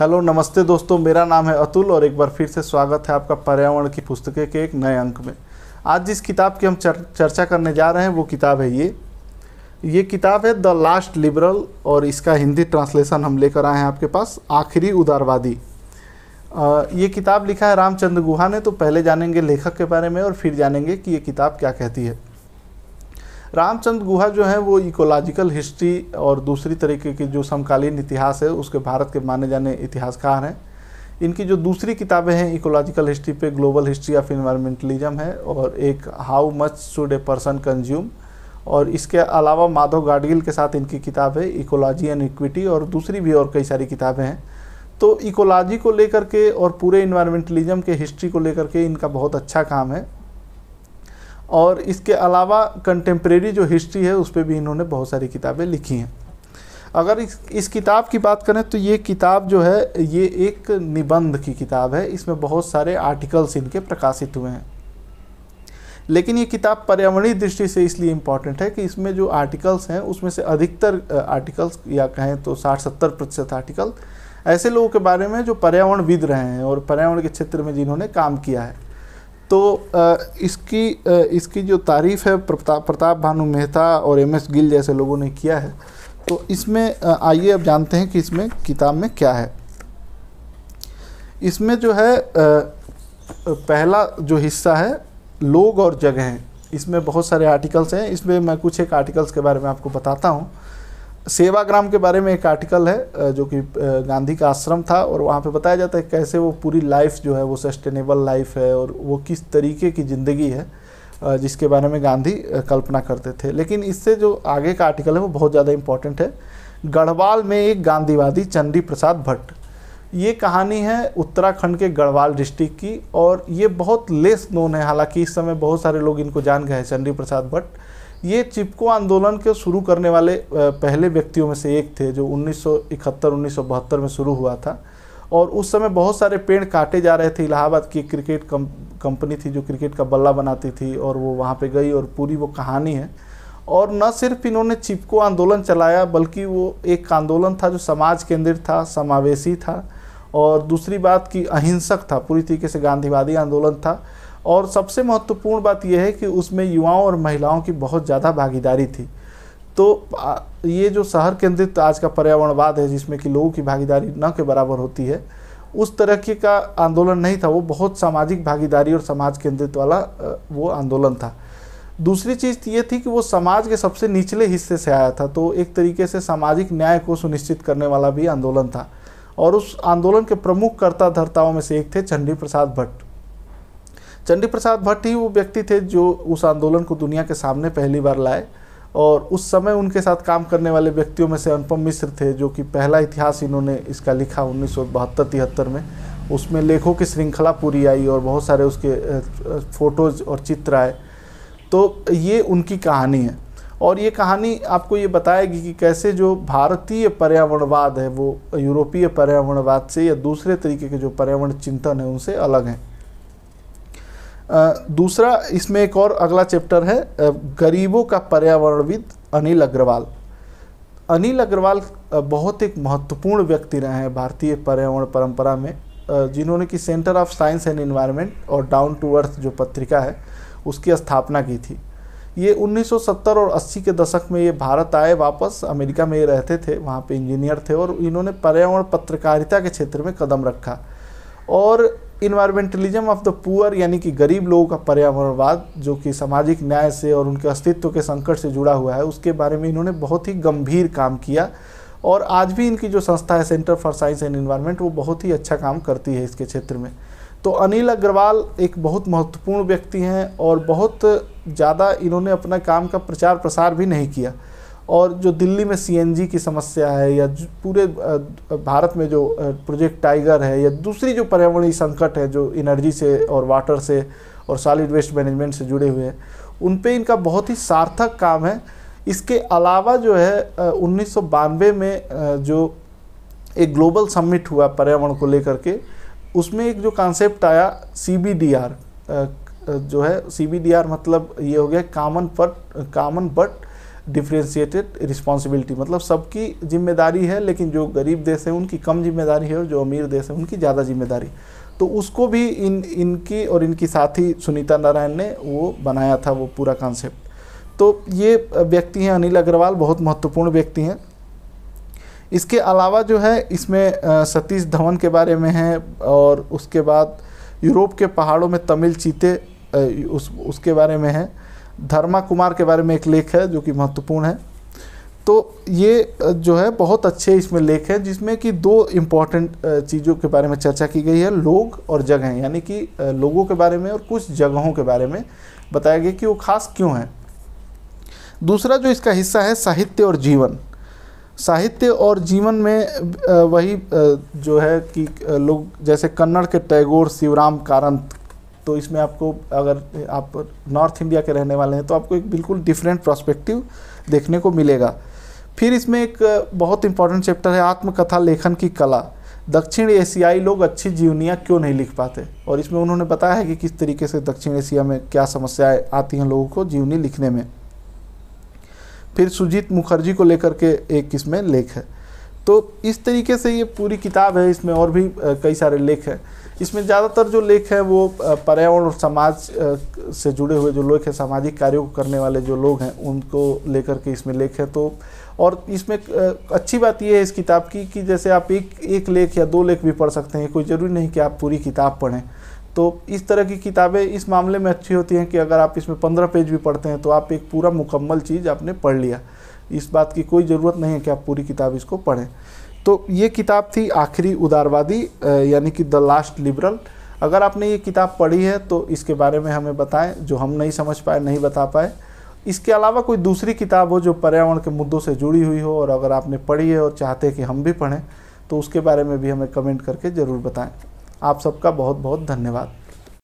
hello नमस्ते दोस्तों मेरा नाम है अतुल और एक बार फिर से स्वागत है आपका पर्यावरण की पुस्तकें के एक नए अंक में आज जिस किताब की हम चर, चर्चा करने जा रहे हैं वो किताब है ये ये किताब है द लास्ट लिबरल और इसका हिंदी ट्रांसलेशन हम लेकर आए हैं आपके पास आखिरी उदारवादी ये किताब लिखा है रामचंद्र गुहा ने तो पहले जानेंगे लेखक के बारे में और फिर जानेंगे कि ये किताब क्या कहती है रामचंद्र गुहा जो हैं वो इकोलॉजिकल हिस्ट्री और दूसरी तरीके की जो समकालीन इतिहास है उसके भारत के माने जाने इतिहासकार हैं इनकी जो दूसरी किताबें हैं इकोलॉजिकल हिस्ट्री पे ग्लोबल हिस्ट्री ऑफ इन्वायरमेंटलिज्म है और एक how much should a person consume और इसके अलावा माधव गाडगिल के साथ इनकी किताब है इकोलॉजी एंड इक्विटी और दूसरी भी और कई सारी किताबें हैं तो इकोलॉजी को लेकर के और पूरे इन्वायरमेंटलिज्म के हिस्ट्री को लेकर के इनका बहुत अच्छा काम है और इसके अलावा कंटेम्प्रेरी जो हिस्ट्री है उस पर भी इन्होंने बहुत सारी किताबें लिखी हैं अगर इस इस किताब की बात करें तो ये किताब जो है ये एक निबंध की किताब है इसमें बहुत सारे आर्टिकल्स इनके प्रकाशित हुए हैं लेकिन ये किताब पर्यावरणीय दृष्टि से इसलिए इम्पॉर्टेंट है कि इसमें जो आर्टिकल्स हैं उसमें से अधिकतर आर्टिकल्स या कहें तो साठ सत्तर प्रतिशत आर्टिकल ऐसे लोगों के बारे में जो पर्यावरणविद रहे हैं और पर्यावरण के क्षेत्र में जिन्होंने काम किया है तो इसकी इसकी जो तारीफ़ है प्रताप प्रताप भानु मेहता और एम एस गिल जैसे लोगों ने किया है तो इसमें आइए अब जानते हैं कि इसमें किताब में क्या है इसमें जो है पहला जो हिस्सा है लोग और जगह इसमें बहुत सारे आर्टिकल्स हैं इसमें मैं कुछ एक आर्टिकल्स के बारे में आपको बताता हूँ सेवाग्राम के बारे में एक आर्टिकल है जो कि गांधी का आश्रम था और वहाँ पे बताया जाता है कैसे वो पूरी लाइफ जो है वो सस्टेनेबल लाइफ है और वो किस तरीके की ज़िंदगी है जिसके बारे में गांधी कल्पना करते थे लेकिन इससे जो आगे का आर्टिकल है वो बहुत ज़्यादा इम्पॉर्टेंट है गढ़वाल में एक गांधीवादी चंडी प्रसाद भट्ट ये कहानी है उत्तराखंड के गढ़वाल डिस्ट्रिक्ट की और ये बहुत लेस नोन है हालांकि इस समय बहुत सारे लोग इनको जान गए हैं चंडी प्रसाद भट्ट ये चिपको आंदोलन के शुरू करने वाले पहले व्यक्तियों में से एक थे जो 1971 1972 में शुरू हुआ था और उस समय बहुत सारे पेड़ काटे जा रहे थे इलाहाबाद की क्रिकेट कंपनी थी जो क्रिकेट का बल्ला बनाती थी और वो वहाँ पे गई और पूरी वो कहानी है और न सिर्फ इन्होंने चिपको आंदोलन चलाया बल्कि वो एक आंदोलन था जो समाज केंद्रित था समावेशी था और दूसरी बात कि अहिंसक था पूरी तरीके से गांधीवादी आंदोलन था और सबसे महत्वपूर्ण बात यह है कि उसमें युवाओं और महिलाओं की बहुत ज़्यादा भागीदारी थी तो ये जो शहर केंद्रित आज का पर्यावरणवाद है जिसमें कि लोगों की भागीदारी न के बराबर होती है उस तरह का आंदोलन नहीं था वो बहुत सामाजिक भागीदारी और समाज केंद्रित वाला वो आंदोलन था दूसरी चीज़ तो ये थी कि वो समाज के सबसे निचले हिस्से से आया था तो एक तरीके से सामाजिक न्याय को सुनिश्चित करने वाला भी आंदोलन था और उस आंदोलन के प्रमुख कर्ता धर्ताओं में से एक थे चंडी प्रसाद भट्ट चंडी प्रसाद भट्ट ही वो व्यक्ति थे जो उस आंदोलन को दुनिया के सामने पहली बार लाए और उस समय उनके साथ काम करने वाले व्यक्तियों में से अनुपम मिश्र थे जो कि पहला इतिहास इन्होंने इसका लिखा उन्नीस सौ में उसमें लेखों की श्रृंखला पूरी आई और बहुत सारे उसके फ़ोटोज़ और चित्र आए तो ये उनकी कहानी है और ये कहानी आपको ये बताएगी कि कैसे जो भारतीय पर्यावरणवाद है वो यूरोपीय पर्यावरणवाद से या दूसरे तरीके के जो पर्यावरण चिंतन है उनसे अलग हैं दूसरा इसमें एक और अगला चैप्टर है गरीबों का पर्यावरणविद अनिल अग्रवाल अनिल अग्रवाल बहुत एक महत्वपूर्ण व्यक्ति रहे हैं भारतीय पर्यावरण परंपरा में जिन्होंने कि centre of science and environment और डाउन टू अर्थ जो पत्रिका है उसकी स्थापना की थी ये 1970 और 80 के दशक में ये भारत आए वापस अमेरिका में ये रहते थे वहाँ पे इंजीनियर थे और इन्होंने पर्यावरण पत्रकारिता के क्षेत्र में कदम रखा और इन्वायरमेंटलिज्म ऑफ द पुअर यानी कि गरीब लोगों का पर्यावरणवाद जो कि सामाजिक न्याय से और उनके अस्तित्व के संकट से जुड़ा हुआ है उसके बारे में इन्होंने बहुत ही गंभीर काम किया और आज भी इनकी जो संस्था है centre for science and environment वो बहुत ही अच्छा काम करती है इसके क्षेत्र में तो अनिल अग्रवाल एक बहुत महत्वपूर्ण व्यक्ति हैं और बहुत ज़्यादा इन्होंने अपना काम का प्रचार प्रसार भी नहीं किया और जो दिल्ली में सीएनजी की समस्या है या पूरे भारत में जो प्रोजेक्ट टाइगर है या दूसरी जो पर्यावरणीय संकट है जो एनर्जी से और वाटर से और सॉलिड वेस्ट मैनेजमेंट से जुड़े हुए हैं उन पर इनका बहुत ही सार्थक काम है इसके अलावा जो है उन्नीस में जो एक ग्लोबल समिट हुआ पर्यावरण को लेकर के उसमें एक जो कॉन्सेप्ट आया सी जो है सी मतलब ये हो गया common but common but differentiated responsibility मतलब सबकी जिम्मेदारी है लेकिन जो गरीब देश हैं उनकी कम जिम्मेदारी है और जो अमीर देश हैं उनकी ज़्यादा जिम्मेदारी तो उसको भी इन इनकी और इनकी साथी सुनीता नारायण ने वो बनाया था वो पूरा कॉन्सेप्ट तो ये व्यक्ति हैं अनिल अग्रवाल बहुत महत्वपूर्ण व्यक्ति हैं इसके अलावा जो है इसमें सतीश धवन के बारे में है और उसके बाद यूरोप के पहाड़ों में तमिल चीते उस उसके बारे में है धर्मा कुमार के बारे में एक लेख है जो कि महत्वपूर्ण है तो ये जो है बहुत अच्छे इसमें लेख है जिसमें कि दो इम्पॉर्टेंट चीज़ों के बारे में चर्चा की गई है लोग और जगह यानी कि लोगों के बारे में और कुछ जगहों के बारे में बताया गया कि वो खास क्यों हैं दूसरा जो इसका हिस्सा है साहित्य और जीवन साहित्य और जीवन में वही जो है कि लोग जैसे कन्नड़ के टैगोर शिवराम कारंत तो इसमें आपको अगर आप नॉर्थ इंडिया के रहने वाले हैं तो आपको एक बिल्कुल डिफरेंट प्रोस्पेक्टिव देखने को मिलेगा फिर इसमें एक बहुत इंपॉर्टेंट चैप्टर है आत्मकथा लेखन की कला दक्षिण एशियाई लोग अच्छी जीवनियाँ क्यों नहीं लिख पाते और इसमें उन्होंने बताया है कि किस तरीके से दक्षिण एशिया में क्या समस्याएं आती हैं लोगों को जीवनी लिखने में फिर सुजीत मुखर्जी को लेकर के एक इसमें लेख है तो इस तरीके से ये पूरी किताब है इसमें और भी कई सारे लेख हैं इसमें ज़्यादातर जो लेख है वो पर्यावरण और समाज से जुड़े हुए जो लोग हैं सामाजिक कार्यों को करने वाले जो लोग हैं उनको लेकर के इसमें लेख है तो और इसमें अच्छी बात यह है इस किताब की कि जैसे आप एक एक लेख या दो लेख भी पढ़ सकते हैं कोई ज़रूरी नहीं कि आप पूरी किताब पढ़ें तो इस तरह की किताबें इस मामले में अच्छी होती हैं कि अगर आप इसमें पंद्रह पेज भी पढ़ते हैं तो आप एक पूरा मुकम्मल चीज़ आपने पढ़ लिया इस बात की कोई ज़रूरत नहीं है कि आप पूरी किताब इसको पढ़ें तो ये किताब थी आखिरी उदारवादी यानी कि द लास्ट लिबरल अगर आपने ये किताब पढ़ी है तो इसके बारे में हमें बताएं जो हम नहीं समझ पाए नहीं बता पाए इसके अलावा कोई दूसरी किताब हो जो पर्यावरण के मुद्दों से जुड़ी हुई हो और अगर आपने पढ़ी है और चाहते हैं कि हम भी पढ़ें तो उसके बारे में भी हमें कमेंट करके ज़रूर बताएं आप सबका बहुत बहुत धन्यवाद